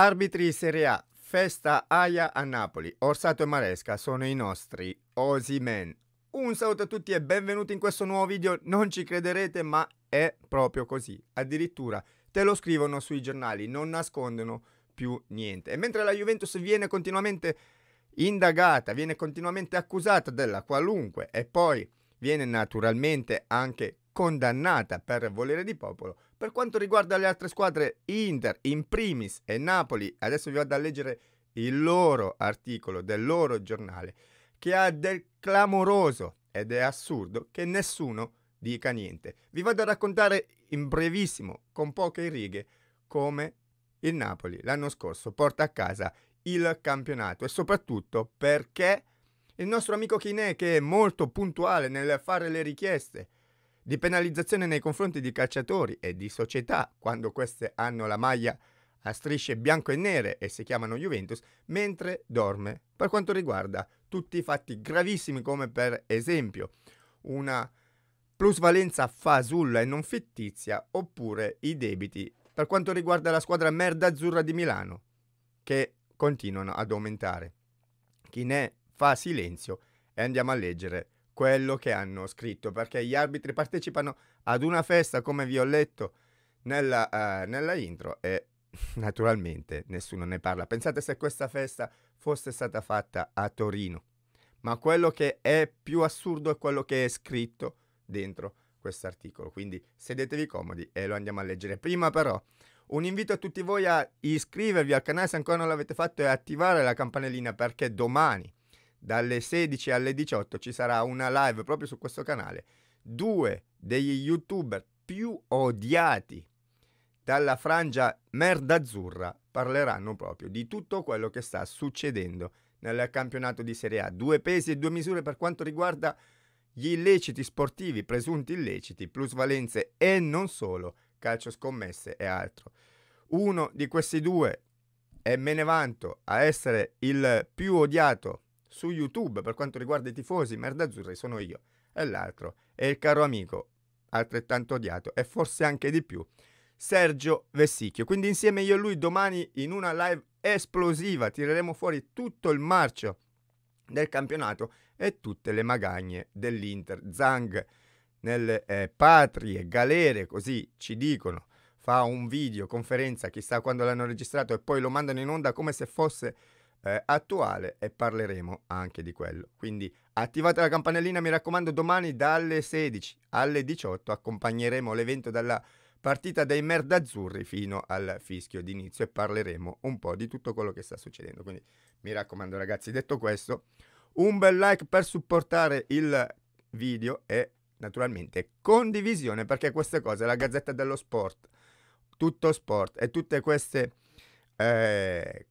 Arbitri Serie A, festa Aia a Napoli, Orsato e Maresca sono i nostri Osimen. Un saluto a tutti e benvenuti in questo nuovo video, non ci crederete ma è proprio così, addirittura te lo scrivono sui giornali, non nascondono più niente. E mentre la Juventus viene continuamente indagata, viene continuamente accusata della qualunque e poi viene naturalmente anche condannata per volere di popolo, per quanto riguarda le altre squadre, Inter in primis e Napoli, adesso vi vado a leggere il loro articolo del loro giornale, che ha del clamoroso ed è assurdo che nessuno dica niente. Vi vado a raccontare in brevissimo, con poche righe, come il Napoli l'anno scorso porta a casa il campionato e soprattutto perché il nostro amico Kiné, che è molto puntuale nel fare le richieste, di penalizzazione nei confronti di calciatori e di società quando queste hanno la maglia a strisce bianco e nere e si chiamano Juventus, mentre dorme. Per quanto riguarda tutti i fatti gravissimi come per esempio una plusvalenza fasulla e non fittizia oppure i debiti per quanto riguarda la squadra merda azzurra di Milano che continuano ad aumentare. Chi ne fa silenzio e andiamo a leggere quello che hanno scritto, perché gli arbitri partecipano ad una festa, come vi ho letto nella, uh, nella intro, e naturalmente nessuno ne parla. Pensate se questa festa fosse stata fatta a Torino. Ma quello che è più assurdo è quello che è scritto dentro questo articolo. Quindi sedetevi comodi e lo andiamo a leggere. Prima però un invito a tutti voi a iscrivervi al canale se ancora non l'avete fatto e attivare la campanellina perché domani dalle 16 alle 18 ci sarà una live proprio su questo canale. Due degli youtuber più odiati dalla frangia merda azzurra parleranno proprio di tutto quello che sta succedendo nel campionato di Serie A. Due pesi e due misure per quanto riguarda gli illeciti sportivi, presunti illeciti, plusvalenze e non solo, calcio scommesse e altro. Uno di questi due, e me ne vanto a essere il più odiato su YouTube per quanto riguarda i tifosi merdazzurri sono io e l'altro è il caro amico altrettanto odiato e forse anche di più Sergio Vessicchio. Quindi insieme io e lui domani in una live esplosiva tireremo fuori tutto il marcio del campionato e tutte le magagne dell'Inter. Zang nelle eh, patrie galere, così ci dicono, fa un video conferenza, chissà quando l'hanno registrato e poi lo mandano in onda come se fosse eh, attuale e parleremo anche di quello. Quindi attivate la campanellina, mi raccomando, domani dalle 16 alle 18 accompagneremo l'evento dalla partita dei merdazzurri fino al fischio d'inizio e parleremo un po' di tutto quello che sta succedendo. Quindi mi raccomando ragazzi, detto questo, un bel like per supportare il video e naturalmente condivisione perché queste cose, la Gazzetta dello Sport, tutto sport e tutte queste... Eh,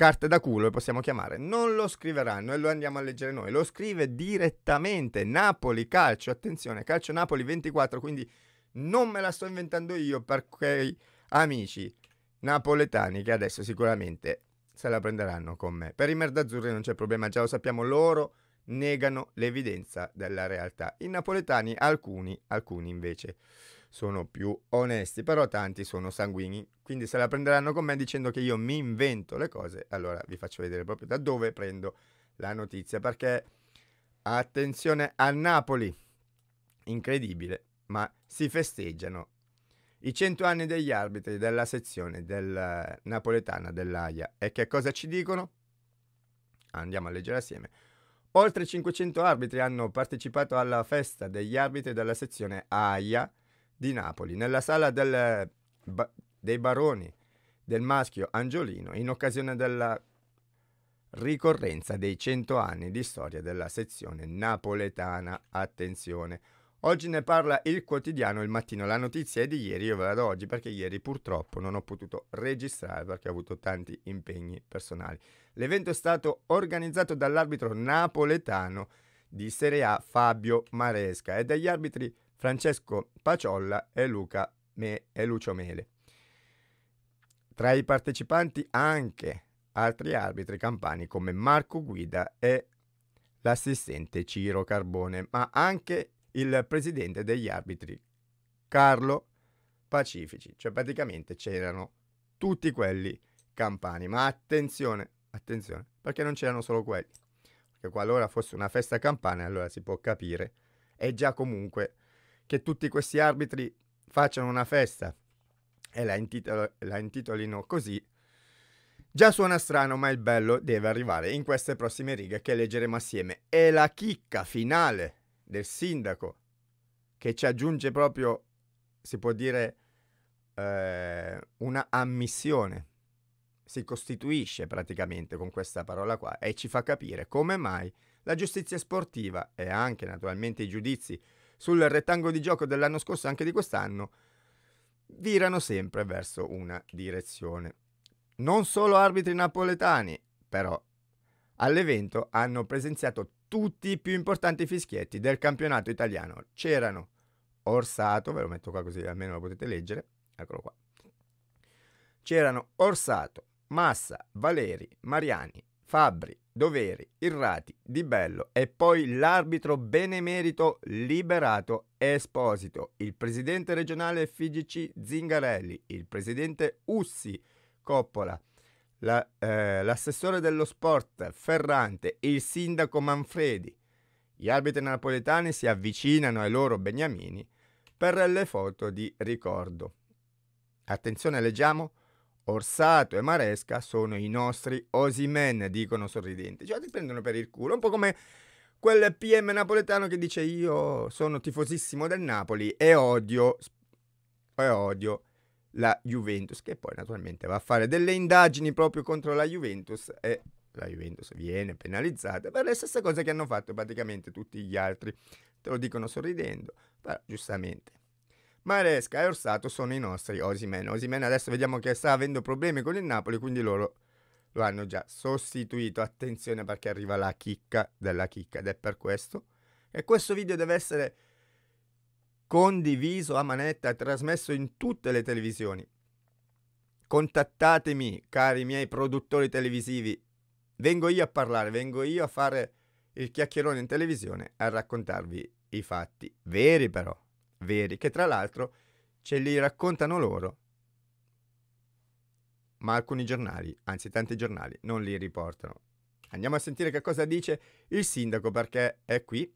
carte da culo lo possiamo chiamare, non lo scriveranno e lo andiamo a leggere noi, lo scrive direttamente Napoli Calcio, attenzione, Calcio Napoli 24, quindi non me la sto inventando io per quei amici napoletani che adesso sicuramente se la prenderanno con me. Per i merdazzurri non c'è problema, già lo sappiamo loro negano l'evidenza della realtà. I napoletani alcuni, alcuni invece sono più onesti, però tanti sono sanguigni, quindi se la prenderanno con me dicendo che io mi invento le cose, allora vi faccio vedere proprio da dove prendo la notizia, perché attenzione a Napoli, incredibile, ma si festeggiano i 100 anni degli arbitri della sezione del eh, napoletana dell'AIA. E che cosa ci dicono? Andiamo a leggere assieme. Oltre 500 arbitri hanno partecipato alla festa degli arbitri della sezione AIA di Napoli, nella sala del, dei baroni del maschio Angiolino, in occasione della ricorrenza dei 100 anni di storia della sezione napoletana. Attenzione. Oggi ne parla il quotidiano il mattino. La notizia è di ieri, io ve la do oggi perché ieri purtroppo non ho potuto registrare perché ho avuto tanti impegni personali. L'evento è stato organizzato dall'arbitro napoletano di Serie A Fabio Maresca e dagli arbitri Francesco Paciolla e, Luca Me- e Lucio Mele. Tra i partecipanti anche altri arbitri campani come Marco Guida e l'assistente Ciro Carbone, ma anche il presidente degli arbitri Carlo Pacifici, cioè praticamente c'erano tutti quelli campani, ma attenzione, attenzione, perché non c'erano solo quelli, perché qualora fosse una festa campana allora si può capire, è già comunque che tutti questi arbitri facciano una festa e la, intitolo, la intitolino così, Già suona strano, ma il bello deve arrivare in queste prossime righe che leggeremo assieme. E la chicca finale del sindaco, che ci aggiunge proprio, si può dire, eh, una ammissione. Si costituisce praticamente con questa parola qua e ci fa capire come mai la giustizia sportiva e anche naturalmente i giudizi sul rettangolo di gioco dell'anno scorso e anche di quest'anno virano sempre verso una direzione. Non solo arbitri napoletani, però, all'evento hanno presenziato tutti i più importanti fischietti del campionato italiano. C'erano Orsato, ve lo metto qua così almeno lo potete leggere, eccolo qua. C'erano Orsato, Massa, Valeri, Mariani, Fabbri, Doveri, Irrati, Di Bello e poi l'arbitro benemerito liberato Esposito, il presidente regionale FIGC Zingarelli, il presidente Ussi Coppola, la, eh, l'assessore dello sport Ferrante, il sindaco Manfredi. Gli arbitri napoletani si avvicinano ai loro beniamini per le foto di ricordo. Attenzione, leggiamo Orsato e Maresca sono i nostri Osimen, dicono sorridenti. Cioè ti prendono per il culo, un po' come quel PM napoletano che dice io sono tifosissimo del Napoli e odio, e odio la Juventus, che poi naturalmente va a fare delle indagini proprio contro la Juventus e la Juventus viene penalizzata per le stesse cose che hanno fatto praticamente tutti gli altri. Te lo dicono sorridendo, però giustamente. Maresca e Orsato sono i nostri Osimen. Osimen adesso vediamo che sta avendo problemi con il Napoli, quindi loro lo hanno già sostituito. Attenzione perché arriva la chicca della chicca ed è per questo E questo video deve essere condiviso a manetta, trasmesso in tutte le televisioni. Contattatemi, cari miei produttori televisivi. Vengo io a parlare, vengo io a fare il chiacchierone in televisione a raccontarvi i fatti veri però veri, che tra l'altro ce li raccontano loro, ma alcuni giornali, anzi tanti giornali, non li riportano. Andiamo a sentire che cosa dice il sindaco perché è qui.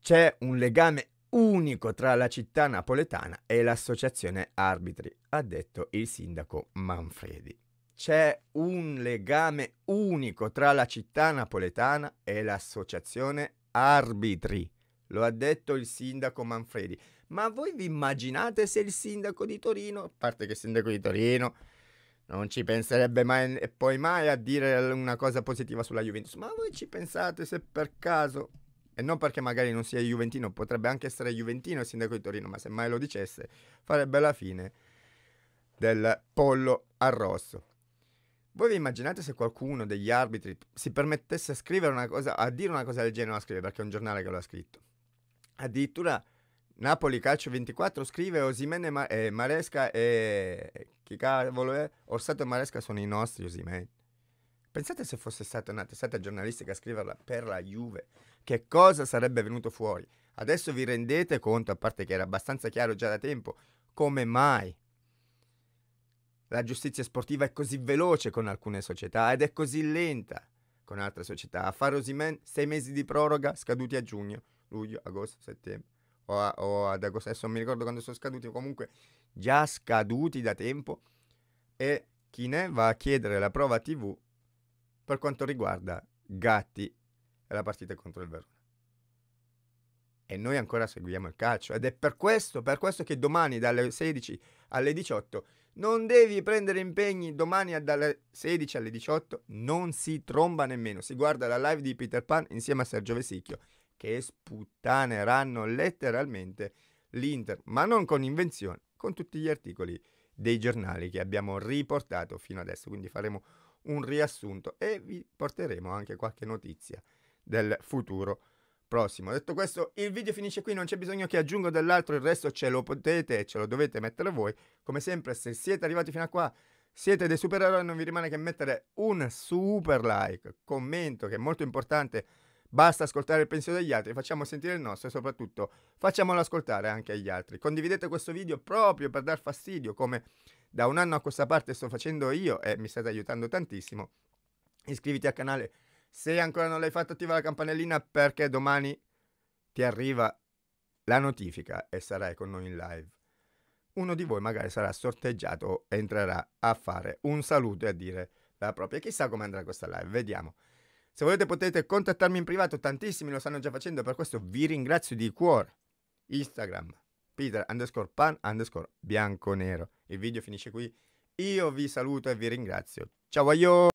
C'è un legame unico tra la città napoletana e l'associazione arbitri, ha detto il sindaco Manfredi. C'è un legame unico tra la città napoletana e l'associazione arbitri. Lo ha detto il sindaco Manfredi. Ma voi vi immaginate se il sindaco di Torino, a parte che il sindaco di Torino non ci penserebbe mai e poi mai a dire una cosa positiva sulla Juventus, ma voi ci pensate se per caso, e non perché magari non sia Juventino, potrebbe anche essere Juventino il sindaco di Torino, ma se mai lo dicesse farebbe la fine del pollo arrosso. Voi vi immaginate se qualcuno degli arbitri si permettesse a scrivere una cosa, a dire una cosa del genere, non la scrive perché è un giornale che lo ha scritto. Addirittura Napoli Calcio 24 scrive Osimene Ma- eh, Maresca e... chi cavolo è? Orsato e Maresca sono i nostri Osimene. Pensate se fosse stata una testata giornalistica a scriverla per la Juve, che cosa sarebbe venuto fuori? Adesso vi rendete conto, a parte che era abbastanza chiaro già da tempo, come mai la giustizia sportiva è così veloce con alcune società ed è così lenta con altre società. A fare Osimen sei mesi di proroga scaduti a giugno luglio, agosto, settembre o, a, o ad agosto, adesso non mi ricordo quando sono scaduti, comunque già scaduti da tempo e chi ne va a chiedere la prova TV per quanto riguarda Gatti e la partita contro il Verona. E noi ancora seguiamo il calcio ed è per questo, per questo che domani dalle 16 alle 18 non devi prendere impegni domani dalle 16 alle 18, non si tromba nemmeno, si guarda la live di Peter Pan insieme a Sergio Vesicchio che sputtaneranno letteralmente l'Inter, ma non con invenzione, con tutti gli articoli dei giornali che abbiamo riportato fino adesso. Quindi faremo un riassunto e vi porteremo anche qualche notizia del futuro prossimo. Detto questo, il video finisce qui, non c'è bisogno che aggiungo dell'altro, il resto ce lo potete e ce lo dovete mettere voi. Come sempre, se siete arrivati fino a qua, siete dei supereroi, non vi rimane che mettere un super like, commento che è molto importante Basta ascoltare il pensiero degli altri, facciamo sentire il nostro e soprattutto facciamolo ascoltare anche agli altri. Condividete questo video proprio per dar fastidio, come da un anno a questa parte sto facendo io e mi state aiutando tantissimo. Iscriviti al canale se ancora non l'hai fatto, attiva la campanellina perché domani ti arriva la notifica e sarai con noi in live. Uno di voi magari sarà sorteggiato o entrerà a fare un saluto e a dire la propria. Chissà come andrà questa live, vediamo. Se volete potete contattarmi in privato, tantissimi lo stanno già facendo, per questo vi ringrazio di cuore. Instagram, Peter underscore pan underscore bianco nero. Il video finisce qui. Io vi saluto e vi ringrazio. Ciao a io!